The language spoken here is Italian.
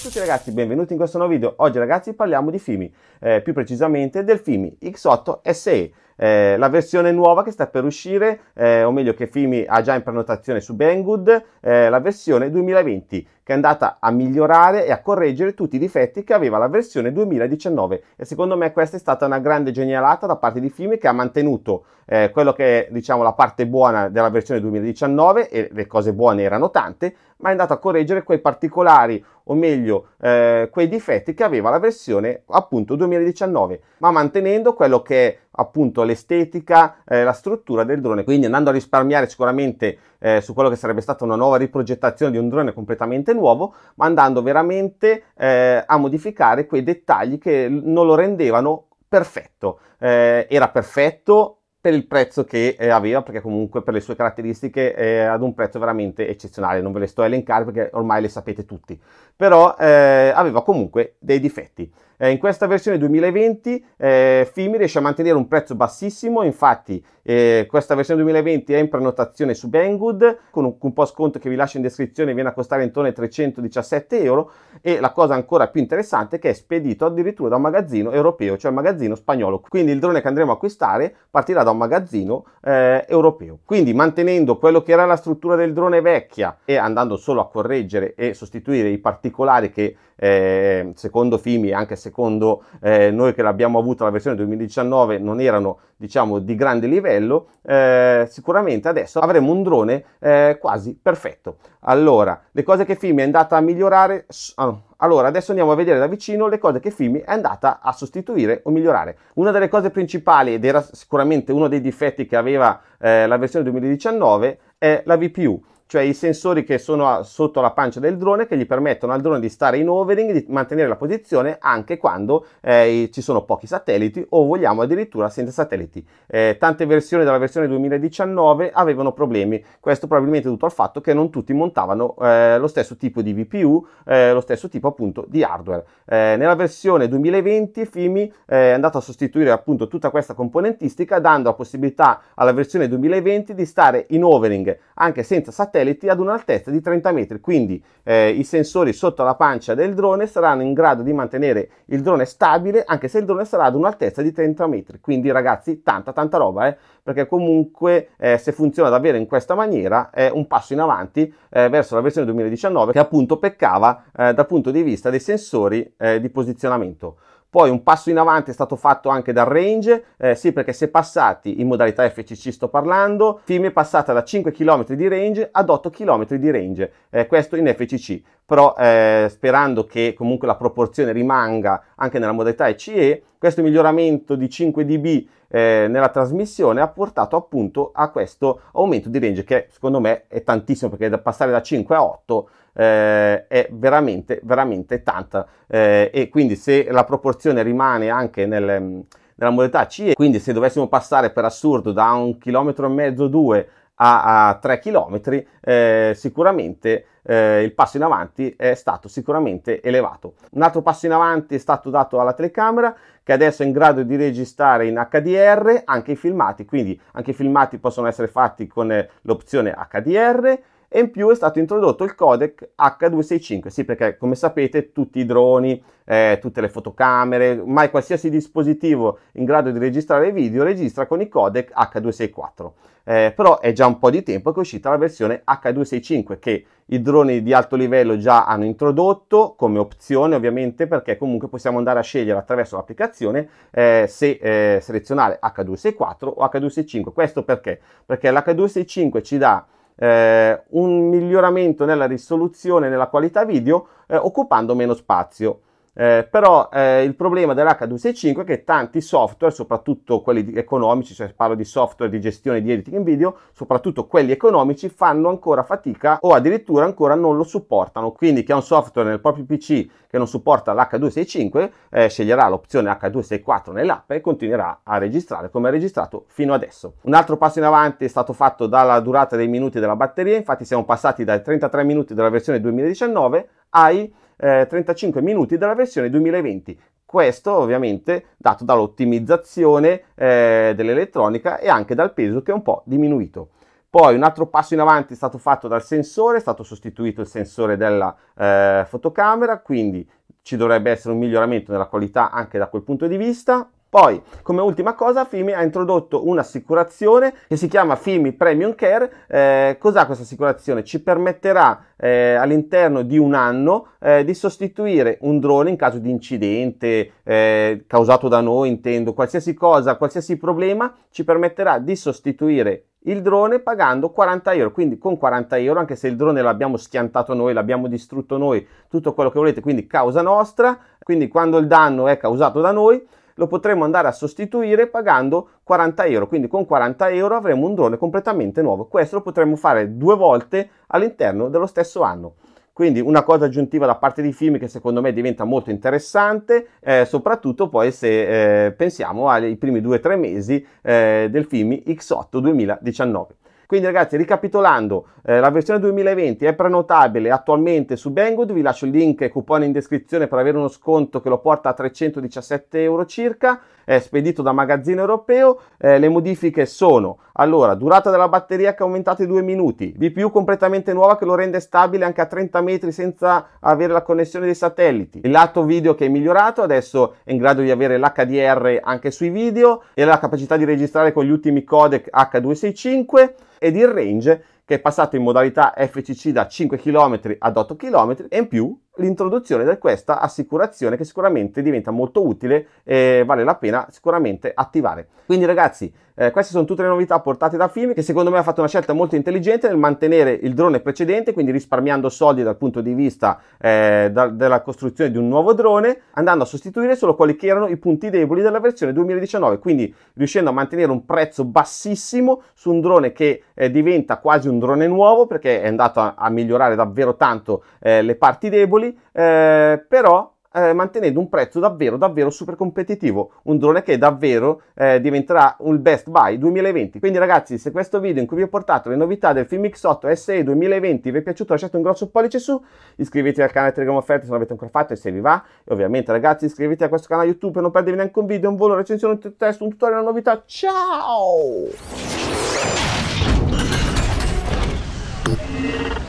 a tutti ragazzi, benvenuti in questo nuovo video. Oggi ragazzi parliamo di FIMI, eh, più precisamente del FIMI X8 SE. Eh, la versione nuova che sta per uscire, eh, o meglio che Fimi ha già in prenotazione su Banggood, eh, la versione 2020 che è andata a migliorare e a correggere tutti i difetti che aveva la versione 2019 e secondo me questa è stata una grande genialata da parte di Fimi che ha mantenuto eh, quello che è diciamo la parte buona della versione 2019 e le cose buone erano tante ma è andato a correggere quei particolari o meglio eh, quei difetti che aveva la versione appunto 2019 ma mantenendo quello che è appunto l'estetica, eh, la struttura del drone, quindi andando a risparmiare sicuramente eh, su quello che sarebbe stata una nuova riprogettazione di un drone completamente nuovo, ma andando veramente eh, a modificare quei dettagli che non lo rendevano perfetto. Eh, era perfetto per il prezzo che eh, aveva, perché comunque per le sue caratteristiche è eh, ad un prezzo veramente eccezionale, non ve le sto a elencare perché ormai le sapete tutti, però aveva comunque dei difetti. Eh, in questa versione 2020 eh, FIMI riesce a mantenere un prezzo bassissimo, infatti eh, questa versione 2020 è in prenotazione su Banggood con un, un po' sconto che vi lascio in descrizione viene a costare intorno ai 317 euro e la cosa ancora più interessante è che è spedito addirittura da un magazzino europeo, cioè un magazzino spagnolo, quindi il drone che andremo a acquistare partirà da un magazzino eh, europeo. Quindi mantenendo quello che era la struttura del drone vecchia e andando solo a correggere e sostituire i particolari che eh, secondo FIMI anche se secondo eh, noi che l'abbiamo avuta la versione 2019 non erano diciamo di grande livello, eh, sicuramente adesso avremo un drone eh, quasi perfetto. Allora, le cose che Fimi è andata a migliorare, ah, allora adesso andiamo a vedere da vicino le cose che Fimi è andata a sostituire o migliorare. Una delle cose principali, ed era sicuramente uno dei difetti che aveva eh, la versione 2019, è la VPU cioè i sensori che sono sotto la pancia del drone che gli permettono al drone di stare in overing, di mantenere la posizione anche quando eh, ci sono pochi satelliti o vogliamo addirittura senza satelliti. Eh, tante versioni della versione 2019 avevano problemi, questo probabilmente dovuto al fatto che non tutti montavano eh, lo stesso tipo di VPU, eh, lo stesso tipo appunto di hardware. Eh, nella versione 2020 FIMI eh, è andato a sostituire appunto tutta questa componentistica dando la possibilità alla versione 2020 di stare in overing anche senza satelliti satelliti ad un'altezza di 30 metri, quindi eh, i sensori sotto la pancia del drone saranno in grado di mantenere il drone stabile anche se il drone sarà ad un'altezza di 30 metri, quindi ragazzi tanta tanta roba, eh? perché comunque eh, se funziona davvero in questa maniera è un passo in avanti eh, verso la versione 2019 che appunto peccava eh, dal punto di vista dei sensori eh, di posizionamento. Poi un passo in avanti è stato fatto anche dal range, eh, sì perché si è passati in modalità FCC sto parlando, FIM è passata da 5 km di range ad 8 km di range, eh, questo in FCC, però eh, sperando che comunque la proporzione rimanga anche nella modalità ECE, questo miglioramento di 5 dB eh, nella trasmissione ha portato appunto a questo aumento di range che secondo me è tantissimo perché da passare da 5 a 8 eh, è veramente, veramente tanta eh, e quindi se la proporzione rimane anche nel, nella modalità CE, quindi se dovessimo passare per assurdo da un chilometro e mezzo, due a, tre chilometri eh, sicuramente eh, il passo in avanti è stato sicuramente elevato. Un altro passo in avanti è stato dato alla telecamera che adesso è in grado di registrare in HDR anche i filmati, quindi anche i filmati possono essere fatti con l'opzione HDR e in più è stato introdotto il codec H265, sì perché come sapete tutti i droni, eh, tutte le fotocamere, mai qualsiasi dispositivo in grado di registrare video registra con i codec H264, eh, però è già un po' di tempo che è uscita la versione H265 che i droni di alto livello già hanno introdotto come opzione ovviamente perché comunque possiamo andare a scegliere attraverso l'applicazione eh, se eh, selezionare H264 o H265. Questo perché? Perché l'H265 ci dà eh, un miglioramento nella risoluzione, e nella qualità video, eh, occupando meno spazio. Eh, però eh, il problema dell'H265 è che tanti software, soprattutto quelli economici, cioè parlo di software di gestione di editing in video, soprattutto quelli economici fanno ancora fatica o addirittura ancora non lo supportano. Quindi chi ha un software nel proprio PC che non supporta l'H265 eh, sceglierà l'opzione H264 nell'app e continuerà a registrare come ha registrato fino adesso. Un altro passo in avanti è stato fatto dalla durata dei minuti della batteria, infatti siamo passati dai 33 minuti della versione 2019 ai eh, 35 minuti della versione 2020. Questo ovviamente dato dall'ottimizzazione eh, dell'elettronica e anche dal peso che è un po' diminuito. Poi un altro passo in avanti è stato fatto dal sensore, è stato sostituito il sensore della eh, fotocamera, quindi ci dovrebbe essere un miglioramento nella qualità anche da quel punto di vista. Poi, come ultima cosa, FIMI ha introdotto un'assicurazione che si chiama FIMI Premium Care. Eh, cos'ha questa assicurazione? Ci permetterà eh, all'interno di un anno eh, di sostituire un drone in caso di incidente eh, causato da noi, intendo, qualsiasi cosa, qualsiasi problema, ci permetterà di sostituire il drone pagando 40 euro quindi con 40 euro anche se il drone l'abbiamo schiantato noi l'abbiamo distrutto noi tutto quello che volete quindi causa nostra quindi quando il danno è causato da noi lo potremo andare a sostituire pagando 40 euro. Quindi con 40 euro avremo un drone completamente nuovo. Questo lo potremo fare due volte all'interno dello stesso anno. Quindi una cosa aggiuntiva da parte di film che secondo me diventa molto interessante, eh, soprattutto poi se eh, pensiamo ai primi due o tre mesi eh, del film X8 2019. Quindi ragazzi, ricapitolando, eh, la versione 2020 è prenotabile attualmente su Banggood, vi lascio il link e coupon in descrizione per avere uno sconto che lo porta a 317 euro circa, è spedito da magazzino europeo, eh, le modifiche sono allora, durata della batteria che è aumentata di 2 minuti, VPU completamente nuova che lo rende stabile anche a 30 metri senza avere la connessione dei satelliti, il lato video che è migliorato, adesso è in grado di avere l'HDR anche sui video e la capacità di registrare con gli ultimi codec H265 ed il range che è passato in modalità FCC da 5 km ad 8 km e in più l'introduzione di questa assicurazione che sicuramente diventa molto utile e vale la pena sicuramente attivare. Quindi ragazzi, eh, queste sono tutte le novità portate da Fimi che secondo me ha fatto una scelta molto intelligente nel mantenere il drone precedente, quindi risparmiando soldi dal punto di vista eh, da, della costruzione di un nuovo drone, andando a sostituire solo quelli che erano i punti deboli della versione 2019, quindi riuscendo a mantenere un prezzo bassissimo su un drone che eh, diventa quasi un drone nuovo perché è andato a, a migliorare davvero tanto eh, le parti deboli, eh, però eh, mantenendo un prezzo davvero davvero super competitivo un drone che davvero eh, diventerà un best buy 2020 quindi ragazzi se questo video in cui vi ho portato le novità del Film X8 SE 2020 vi è piaciuto lasciate un grosso pollice su iscrivetevi al canale Telegram offerte se non l'avete ancora fatto e se vi va e ovviamente ragazzi iscrivetevi a questo canale YouTube per non perdervi neanche un video un volo, recensione, un testo, un tutorial, una novità ciao Yeah.